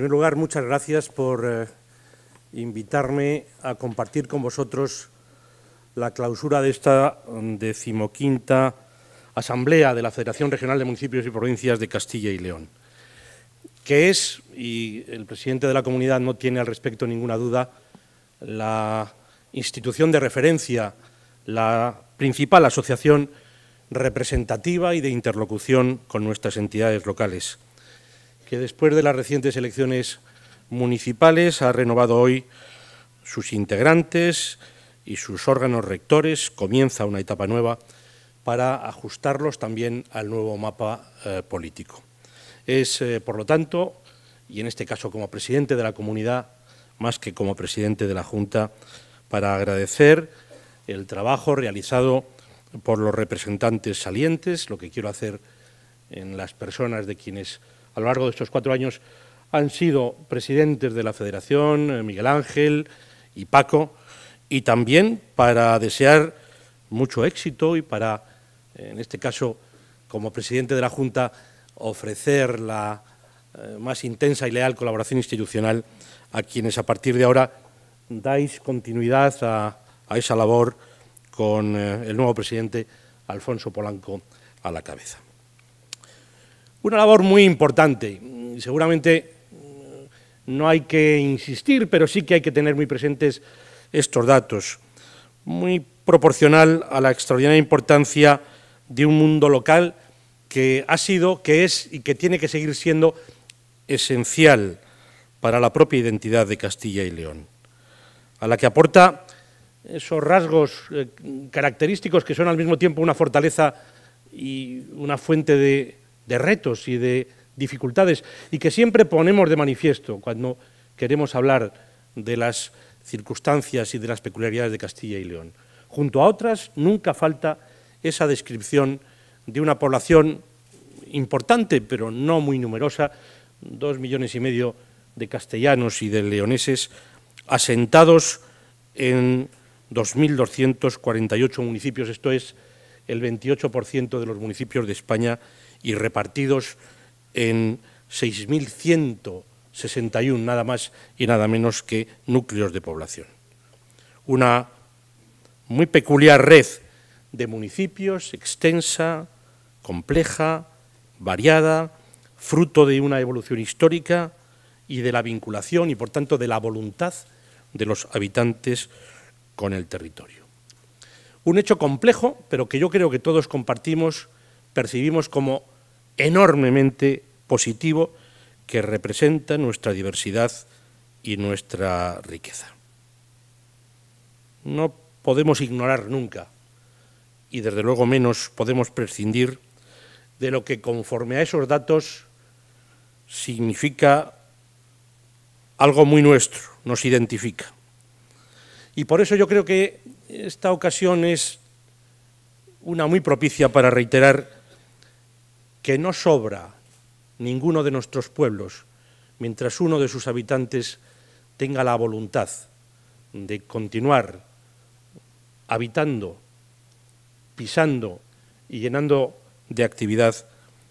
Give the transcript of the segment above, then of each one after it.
En primer lugar, muchas gracias por eh, invitarme a compartir con vosotros la clausura de esta mm, decimoquinta Asamblea de la Federación Regional de Municipios y Provincias de Castilla y León, que es, y el presidente de la comunidad no tiene al respecto ninguna duda, la institución de referencia, la principal asociación representativa y de interlocución con nuestras entidades locales que después de las recientes elecciones municipales ha renovado hoy sus integrantes y sus órganos rectores. Comienza una etapa nueva para ajustarlos también al nuevo mapa eh, político. Es, eh, por lo tanto, y en este caso como presidente de la comunidad, más que como presidente de la Junta, para agradecer el trabajo realizado por los representantes salientes, lo que quiero hacer en las personas de quienes a lo largo de estos cuatro años han sido presidentes de la Federación, eh, Miguel Ángel y Paco, y también para desear mucho éxito y para, eh, en este caso, como presidente de la Junta, ofrecer la eh, más intensa y leal colaboración institucional a quienes a partir de ahora dais continuidad a, esa labor con el nuevo presidente Alfonso Polanco a la cabeza. Una labor muy importante, seguramente mm, no hay que insistir, pero sí que hay que tener muy presentes estos datos, muy proporcional a la extraordinaria importancia de un mundo local que ha sido, que es y que tiene que seguir siendo esencial para la propia identidad de Castilla y León, a la que aporta esos rasgos eh, característicos que son al mismo tiempo una fortaleza y una fuente de de retos y de dificultades y que siempre ponemos de manifiesto cuando queremos hablar de las circunstancias y de las peculiaridades de Castilla y León. Junto a otras, nunca falta esa descripción de una población importante, pero no muy numerosa, dos millones y medio de castellanos y de leoneses asentados en 2.248 municipios, esto es el 28% de los municipios de España y repartidos en 6.161 nada más y nada menos que núcleos de población. Una muy peculiar red de municipios, extensa, compleja, variada, fruto de una evolución histórica y de la vinculación y, por tanto, de la voluntad de los habitantes con el territorio. Un hecho complejo, pero que yo creo que todos compartimos, percibimos como enormemente positivo que representa nuestra diversidad y nuestra riqueza. No podemos ignorar nunca, y desde luego menos podemos prescindir, de lo que conforme a esos datos significa algo muy nuestro, nos identifica. Y por eso yo creo que esta ocasión es una muy propicia para reiterar que no sobra ninguno de nuestros pueblos mientras uno de sus habitantes tenga la voluntad de continuar habitando, pisando y llenando de actividad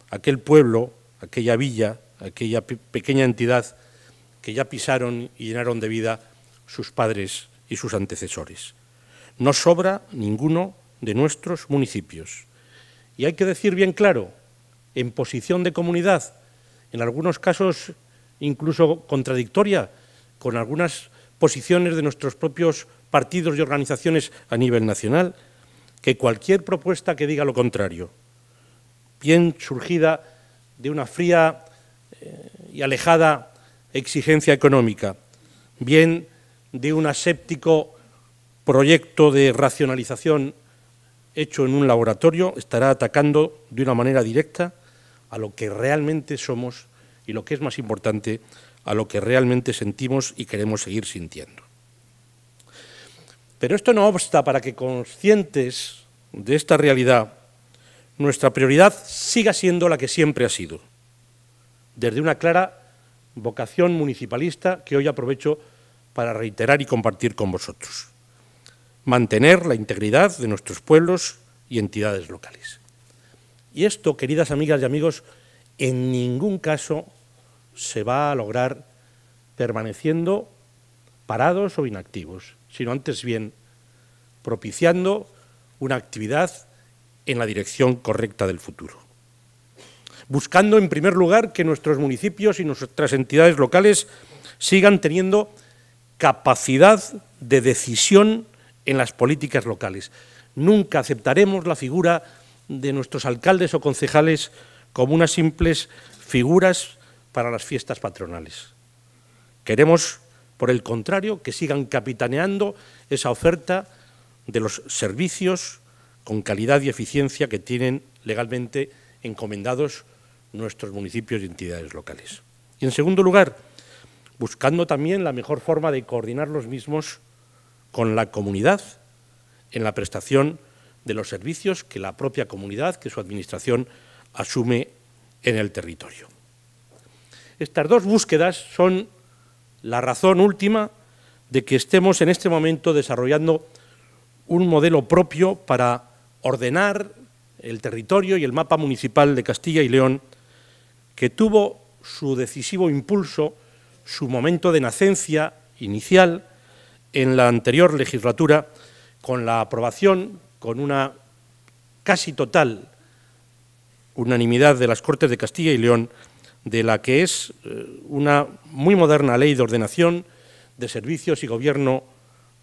aquel pueblo, aquella villa, aquella pequeña entidad que ya pisaron y llenaron de vida sus padres y sus antecesores. No sobra ninguno de nuestros municipios. Y hay que decir bien claro, en posición de comunidad, en algunos casos incluso contradictoria con algunas posiciones de nuestros propios partidos y organizaciones a nivel nacional, que cualquier propuesta que diga lo contrario, bien surgida de una fría eh, y alejada exigencia económica, bien de un aséptico proyecto de racionalización hecho en un laboratorio, estará atacando de una manera directa a lo que realmente somos y lo que es más importante, a lo que realmente sentimos y queremos seguir sintiendo. Pero esto no obsta para que conscientes de esta realidad, nuestra prioridad siga siendo la que siempre ha sido, desde una clara vocación municipalista que hoy aprovecho para reiterar y compartir con vosotros. Mantener la integridad de nuestros pueblos y entidades locales. Y esto, queridas amigas y amigos, en ningún caso se va a lograr permaneciendo parados o inactivos, sino antes bien propiciando una actividad en la dirección correcta del futuro. Buscando, en primer lugar, que nuestros municipios y nuestras entidades locales sigan teniendo capacidad de decisión en las políticas locales. Nunca aceptaremos la figura de nuestros alcaldes o concejales como unas simples figuras para las fiestas patronales. Queremos, por el contrario, que sigan capitaneando esa oferta de los servicios con calidad y eficiencia que tienen legalmente encomendados nuestros municipios y entidades locales. Y en segundo lugar, buscando también la mejor forma de coordinar los mismos con la comunidad en la prestación de los servicios que la propia comunidad, que su administración asume en el territorio. Estas dos búsquedas son la razón última de que estemos en este momento desarrollando un modelo propio para ordenar el territorio y el mapa municipal de Castilla y León, que tuvo su decisivo impulso, su momento de nacencia inicial en la anterior legislatura, con la aprobación con una casi total unanimidad de las Cortes de Castilla y León, de la que es eh, una muy moderna ley de ordenación de servicios y gobierno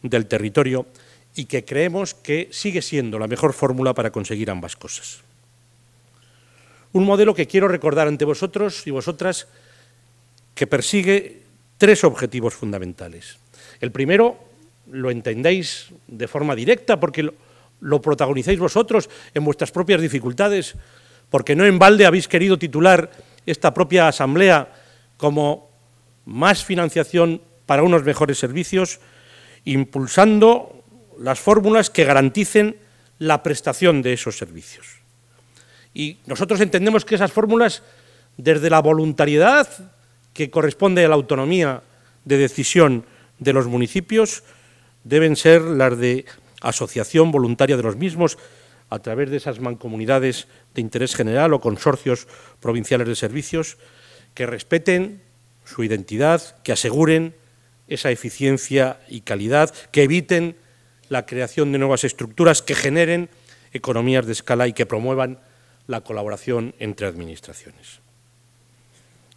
del territorio y que creemos que sigue siendo la mejor fórmula para conseguir ambas cosas. Un modelo que quiero recordar ante vosotros y vosotras que persigue tres objetivos fundamentales. El primero lo entendéis de forma directa porque lo protagonizáis vosotros en vuestras propias dificultades, porque no en balde habéis querido titular esta propia asamblea como más financiación para unos mejores servicios, impulsando las fórmulas que garanticen la prestación de esos servicios. Y nosotros entendemos que esas fórmulas, desde la voluntariedad que corresponde a la autonomía de decisión de los municipios, deben ser las de asociación voluntaria de los mismos a través de esas mancomunidades de interés general o consorcios provinciales de servicios que respeten su identidad, que aseguren esa eficiencia y calidad, que eviten la creación de nuevas estructuras, que generen economías de escala y que promuevan la colaboración entre administraciones.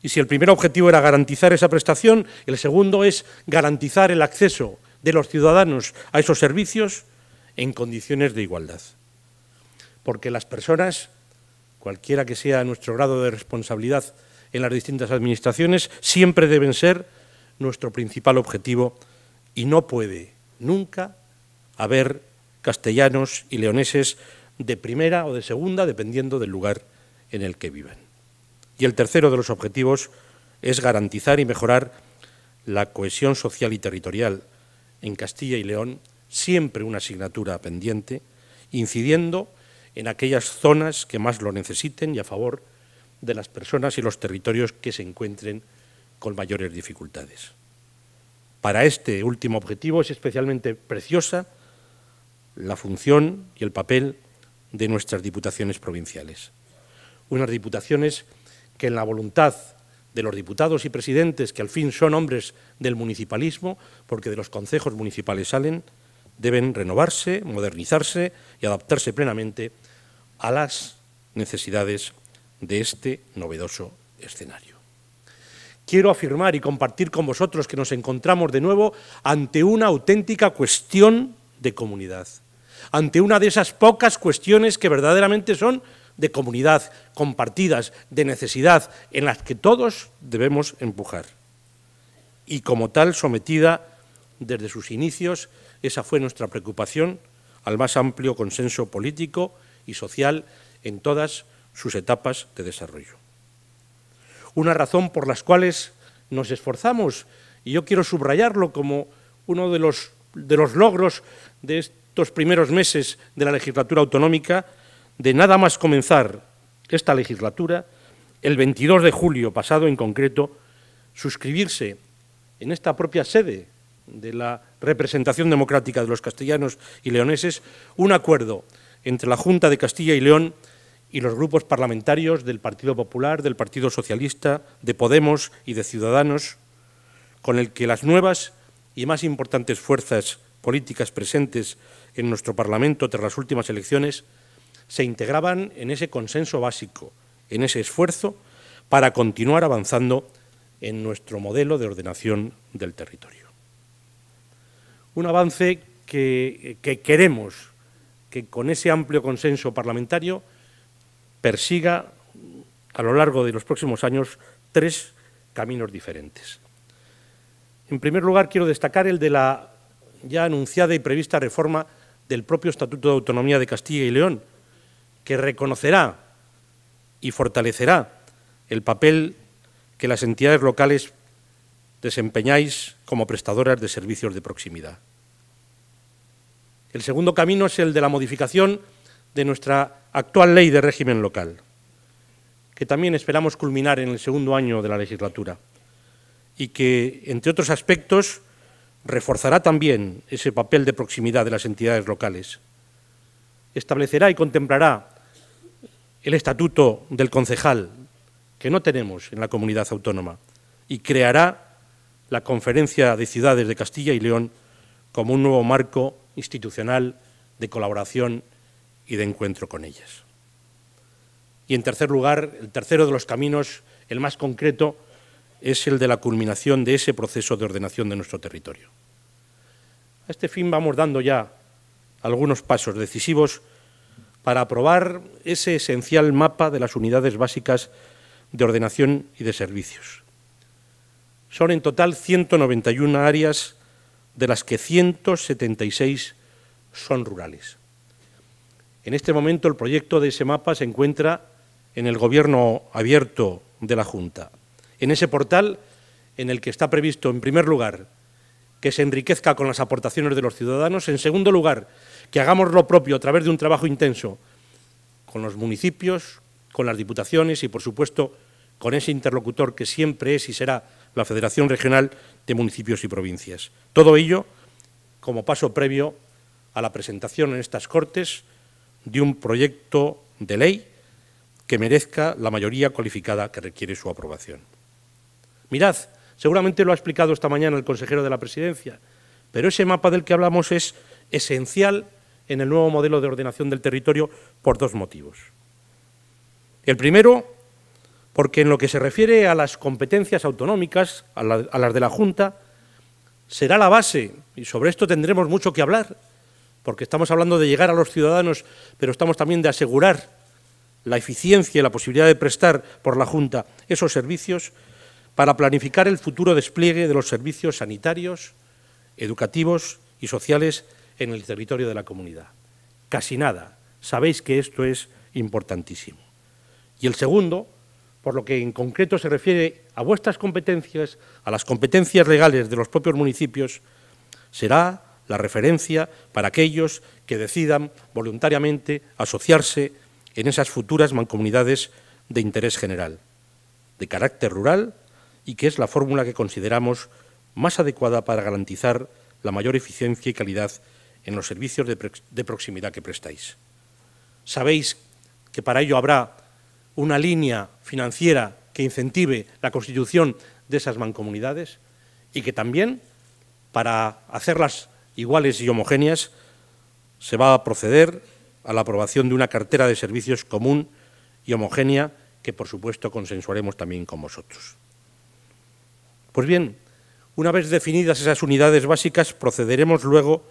Y si el primer objetivo era garantizar esa prestación, el segundo es garantizar el acceso de los ciudadanos a esos servicios, en condiciones de igualdad. Porque las personas, cualquiera que sea nuestro grado de responsabilidad en las distintas administraciones, siempre deben ser nuestro principal objetivo y no puede nunca haber castellanos y leoneses de primera o de segunda, dependiendo del lugar en el que vivan. Y el tercero de los objetivos es garantizar y mejorar la cohesión social y territorial en Castilla y León siempre una asignatura pendiente, incidiendo en aquellas zonas que más lo necesiten y a favor de las personas y los territorios que se encuentren con mayores dificultades. Para este último objetivo es especialmente preciosa la función y el papel de nuestras diputaciones provinciales. Unas diputaciones que en la voluntad de los diputados y presidentes, que al fin son hombres del municipalismo, porque de los consejos municipales salen, deben renovarse, modernizarse y adaptarse plenamente a las necesidades de este novedoso escenario. Quiero afirmar y compartir con vosotros que nos encontramos de nuevo ante una auténtica cuestión de comunidad, ante una de esas pocas cuestiones que verdaderamente son de comunidad, compartidas, de necesidad, en las que todos debemos empujar. Y como tal sometida desde sus inicios esa fue nuestra preocupación al más amplio consenso político y social en todas sus etapas de desarrollo. Una razón por las cuales nos esforzamos, y yo quiero subrayarlo como uno de los, de los logros de estos primeros meses de la legislatura autonómica, de nada más comenzar esta legislatura, el 22 de julio pasado en concreto, suscribirse en esta propia sede de la representación democrática de los castellanos y leoneses, un acuerdo entre la Junta de Castilla y León y los grupos parlamentarios del Partido Popular, del Partido Socialista, de Podemos y de Ciudadanos, con el que las nuevas y más importantes fuerzas políticas presentes en nuestro Parlamento tras las últimas elecciones se integraban en ese consenso básico, en ese esfuerzo para continuar avanzando en nuestro modelo de ordenación del territorio. Un avance que, queremos que con ese amplio consenso parlamentario persiga a lo largo de los próximos años tres caminos diferentes. En primer lugar, quiero destacar el de la ya anunciada y prevista reforma del propio Estatuto de Autonomía de Castilla y León, que reconocerá y fortalecerá el papel que las entidades locales desempeñáis como prestadoras de servicios de proximidad. El segundo camino es el de la modificación de nuestra actual ley de régimen local, que también esperamos culminar en el segundo año de la legislatura y que, entre otros aspectos, reforzará también ese papel de proximidad de las entidades locales. Establecerá y contemplará el estatuto del concejal, que no tenemos en la comunidad autónoma, y creará la Conferencia de Ciudades de Castilla y León como un nuevo marco institucional de colaboración y de encuentro con ellas. Y en tercer lugar, el tercero de los caminos, el más concreto, es el de la culminación de ese proceso de ordenación de nuestro territorio. A este fin vamos dando ya algunos pasos decisivos para aprobar ese esencial mapa de las unidades básicas de ordenación y de servicios, son en total 191 áreas, de las que 176 son rurales. En este momento el proyecto de ese mapa se encuentra en el gobierno abierto de la Junta. En ese portal en el que está previsto, en primer lugar, que se enriquezca con las aportaciones de los ciudadanos, en segundo lugar, que hagamos lo propio a través de un trabajo intenso con los municipios, con las diputaciones y, por supuesto, con ese interlocutor que siempre es y será la Federación Regional de Municipios y Provincias. Todo ello como paso previo a la presentación en estas Cortes de un proyecto de ley que merezca la mayoría cualificada que requiere su aprobación. Mirad, seguramente lo ha explicado esta mañana el consejero de la Presidencia, pero ese mapa del que hablamos es esencial en el nuevo modelo de ordenación del territorio por dos motivos. El primero porque en lo que se refiere a las competencias autonómicas, a, las de la Junta, será la base, y sobre esto tendremos mucho que hablar, porque estamos hablando de llegar a los ciudadanos, pero estamos también de asegurar la eficiencia y la posibilidad de prestar por la Junta esos servicios para planificar el futuro despliegue de los servicios sanitarios, educativos y sociales en el territorio de la comunidad. Casi nada. Sabéis que esto es importantísimo. Y el segundo, por lo que en concreto se refiere a vuestras competencias, a las competencias legales de los propios municipios, será la referencia para aquellos que decidan voluntariamente asociarse en esas futuras mancomunidades de interés general, de carácter rural, y que es la fórmula que consideramos más adecuada para garantizar la mayor eficiencia y calidad en los servicios de, proximidad que prestáis. Sabéis que para ello habrá una línea financiera que incentive la constitución de esas mancomunidades y que también, para hacerlas iguales y homogéneas, se va a proceder a la aprobación de una cartera de servicios común y homogénea que, por supuesto, consensuaremos también con vosotros. Pues bien, una vez definidas esas unidades básicas, procederemos luego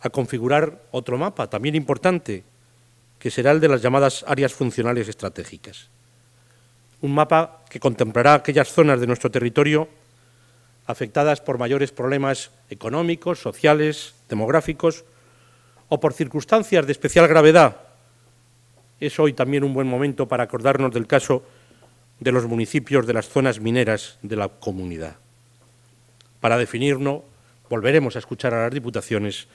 a configurar otro mapa, también importante, que será el de las llamadas áreas funcionales estratégicas. Un mapa que contemplará aquellas zonas de nuestro territorio afectadas por mayores problemas económicos, sociales, demográficos o por circunstancias de especial gravedad. Es hoy también un buen momento para acordarnos del caso de los municipios de las zonas mineras de la comunidad. Para definirnos, volveremos a escuchar a las diputaciones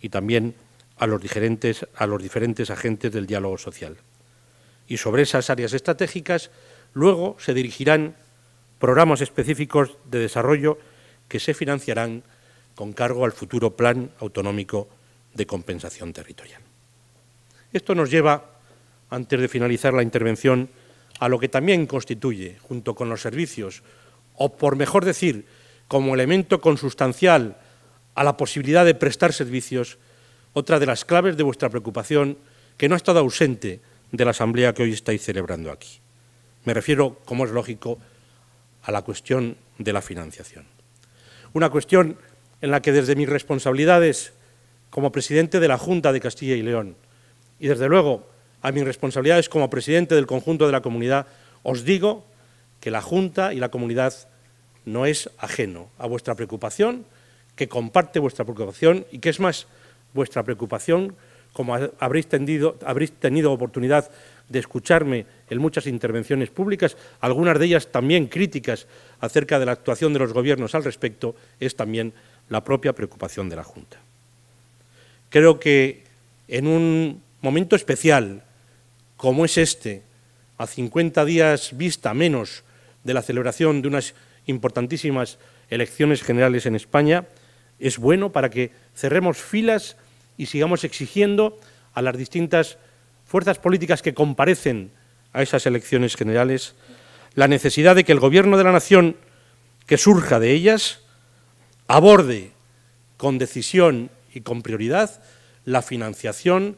y también a los, diferentes, agentes del diálogo social. Y sobre esas áreas estratégicas luego se dirigirán programas específicos de desarrollo que se financiarán con cargo al futuro Plan Autonómico de Compensación Territorial. Esto nos lleva, antes de finalizar la intervención, a lo que también constituye, junto con los servicios, o por mejor decir, como elemento consustancial a la posibilidad de prestar servicios, otra de las claves de vuestra preocupación que no ha estado ausente de la asamblea que hoy estáis celebrando aquí. Me refiero, como es lógico, a la cuestión de la financiación. Una cuestión en la que desde mis responsabilidades como presidente de la Junta de Castilla y León y desde luego a mis responsabilidades como presidente del conjunto de la comunidad, os digo que la Junta y la comunidad no es ajeno a vuestra preocupación, que comparte vuestra preocupación y que es más, vuestra preocupación, como habréis, tenido oportunidad de escucharme en muchas intervenciones públicas, algunas de ellas también críticas acerca de la actuación de los gobiernos al respecto, es también la propia preocupación de la Junta. Creo que en un momento especial como es este, a 50 días vista menos de la celebración de unas importantísimas elecciones generales en España, es bueno para que cerremos filas y sigamos exigiendo a las distintas fuerzas políticas que comparecen a esas elecciones generales la necesidad de que el Gobierno de la Nación que surja de ellas aborde con decisión y con prioridad la financiación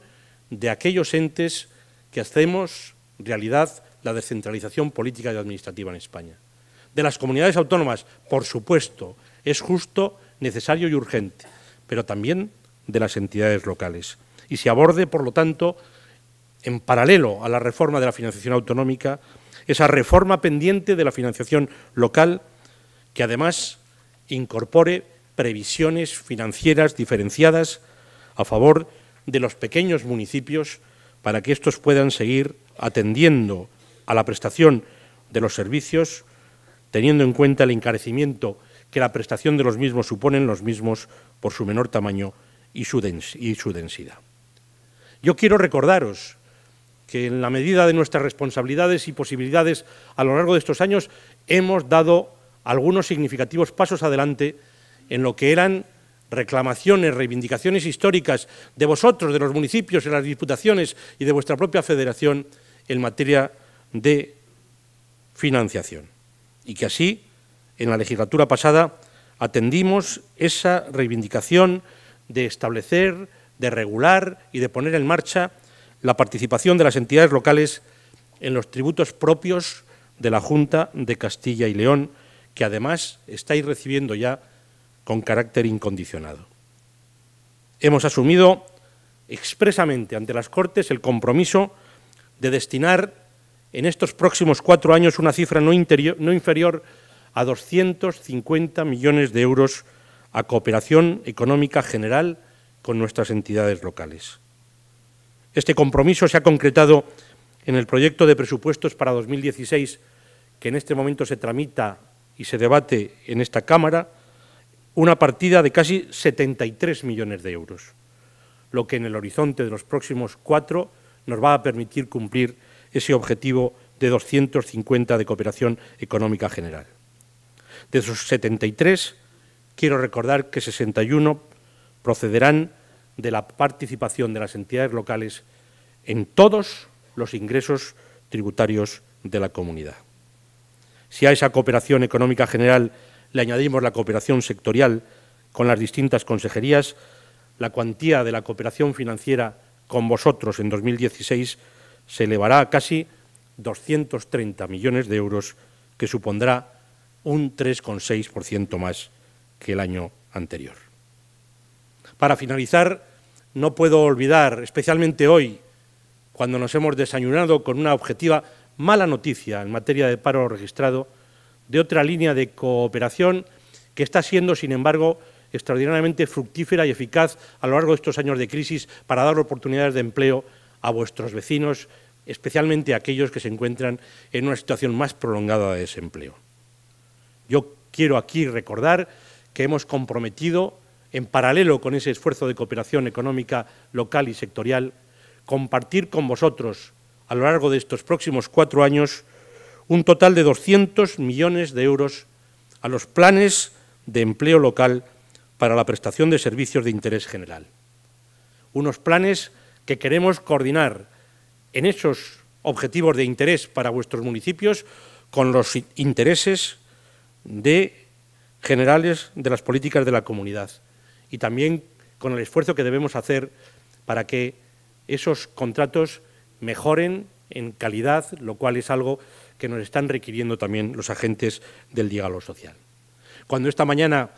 de aquellos entes que hacemos realidad la descentralización política y administrativa en España. De las comunidades autónomas, por supuesto, es justo, necesario y urgente pero también de las entidades locales, y se aborde, por lo tanto, en paralelo a la reforma de la financiación autonómica, esa reforma pendiente de la financiación local, que además incorpore previsiones financieras diferenciadas a favor de los pequeños municipios para que estos puedan seguir atendiendo a la prestación de los servicios, teniendo en cuenta el encarecimiento que la prestación de los mismos suponen los mismos por su menor tamaño y su, y su densidad. Yo quiero recordaros que en la medida de nuestras responsabilidades y posibilidades a lo largo de estos años hemos dado algunos significativos pasos adelante en lo que eran reclamaciones, reivindicaciones históricas de vosotros, de los municipios, de las diputaciones y de vuestra propia federación en materia de financiación. Y que así en la legislatura pasada atendimos esa reivindicación de establecer, de regular y de poner en marcha la participación de las entidades locales en los tributos propios de la Junta de Castilla y León, que además estáis recibiendo ya con carácter incondicionado. Hemos asumido expresamente ante las Cortes el compromiso de destinar en estos próximos cuatro años una cifra no, no inferior a 250 millones de euros a cooperación económica general con nuestras entidades locales. Este compromiso se ha concretado en el proyecto de presupuestos para 2016 que en este momento se tramita y se debate en esta Cámara, una partida de casi 73 millones de euros, lo que en el horizonte de los próximos cuatro nos va a permitir cumplir ese objetivo de 250 de cooperación económica general. De esos 73, quiero recordar que 61 procederán de la participación de las entidades locales en todos los ingresos tributarios de la comunidad. Si a esa cooperación económica general le añadimos la cooperación sectorial con las distintas consejerías, la cuantía de la cooperación financiera con vosotros en 2016 se elevará a casi 230 millones de euros, que supondrá un 3,6% más que el año anterior. Para finalizar, no puedo olvidar, especialmente hoy, cuando nos hemos desayunado con una objetiva mala noticia en materia de paro registrado, de otra línea de cooperación que está siendo, sin embargo, extraordinariamente fructífera y eficaz a lo largo de estos años de crisis para dar oportunidades de empleo a vuestros vecinos, especialmente a aquellos que se encuentran en una situación más prolongada de desempleo. Yo quiero aquí recordar que hemos comprometido, en paralelo con ese esfuerzo de cooperación económica local y sectorial, compartir con vosotros, a lo largo de estos próximos cuatro años, un total de 200 millones de euros a los planes de empleo local para la prestación de servicios de interés general. Unos planes que queremos coordinar en esos objetivos de interés para vuestros municipios con los intereses de generales de las políticas de la comunidad y también con el esfuerzo que debemos hacer para que esos contratos mejoren en calidad, lo cual es algo que nos están requiriendo también los agentes del diálogo social. Cuando esta mañana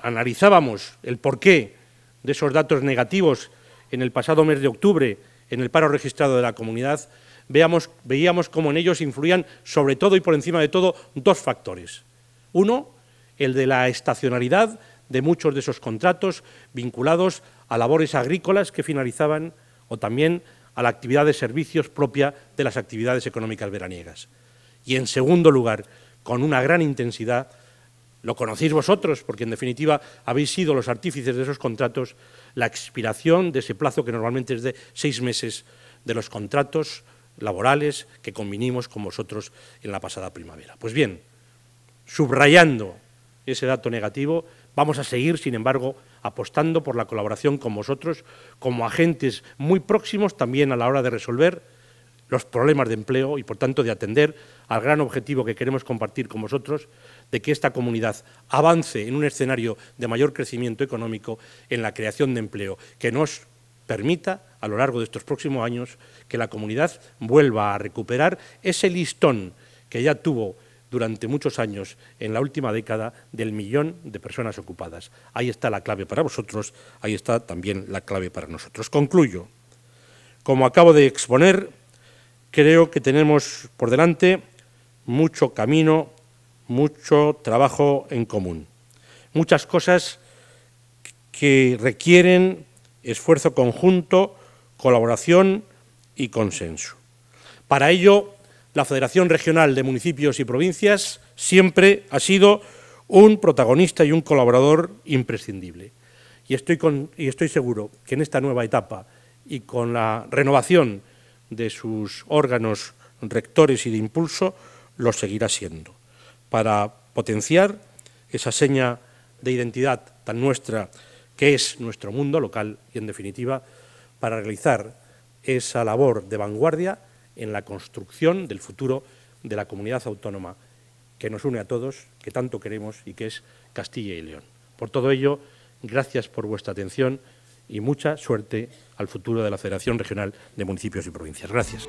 analizábamos el porqué de esos datos negativos en el pasado mes de octubre en el paro registrado de la comunidad, veíamos cómo en ellos influían sobre todo y por encima de todo dos factores. Uno, el de la estacionalidad de muchos de esos contratos vinculados a labores agrícolas que finalizaban o también a la actividad de servicios propia de las actividades económicas veraniegas. Y en segundo lugar, con una gran intensidad, lo conocéis vosotros, porque en definitiva habéis sido los artífices de esos contratos, la expiración de ese plazo que normalmente es de seis meses de los contratos laborales que convinimos con vosotros en la pasada primavera. Pues bien, subrayando ese dato negativo, vamos a seguir, sin embargo, apostando por la colaboración con vosotros como agentes muy próximos también a la hora de resolver los problemas de empleo y, por tanto, de atender al gran objetivo que queremos compartir con vosotros, de que esta comunidad avance en un escenario de mayor crecimiento económico en la creación de empleo, que no permita a lo largo de estos próximos años que la comunidad vuelva a recuperar ese listón que ya tuvo durante muchos años en la última década del millón de personas ocupadas. Ahí está la clave para vosotros, ahí está también la clave para nosotros. Concluyo. Como acabo de exponer, creo que tenemos por delante mucho camino, mucho trabajo en común, muchas cosas que requieren esfuerzo conjunto, colaboración y consenso. Para ello, la Federación Regional de Municipios y Provincias siempre ha sido un protagonista y un colaborador imprescindible. Y estoy, y estoy seguro que en esta nueva etapa y con la renovación de sus órganos rectores y de impulso, lo seguirá siendo, para potenciar esa seña de identidad tan nuestra que es nuestro mundo local y, en definitiva, para realizar esa labor de vanguardia en la construcción del futuro de la comunidad autónoma que nos une a todos, que tanto queremos y que es Castilla y León. Por todo ello, gracias por vuestra atención y mucha suerte al futuro de la Federación Regional de Municipios y Provincias. Gracias.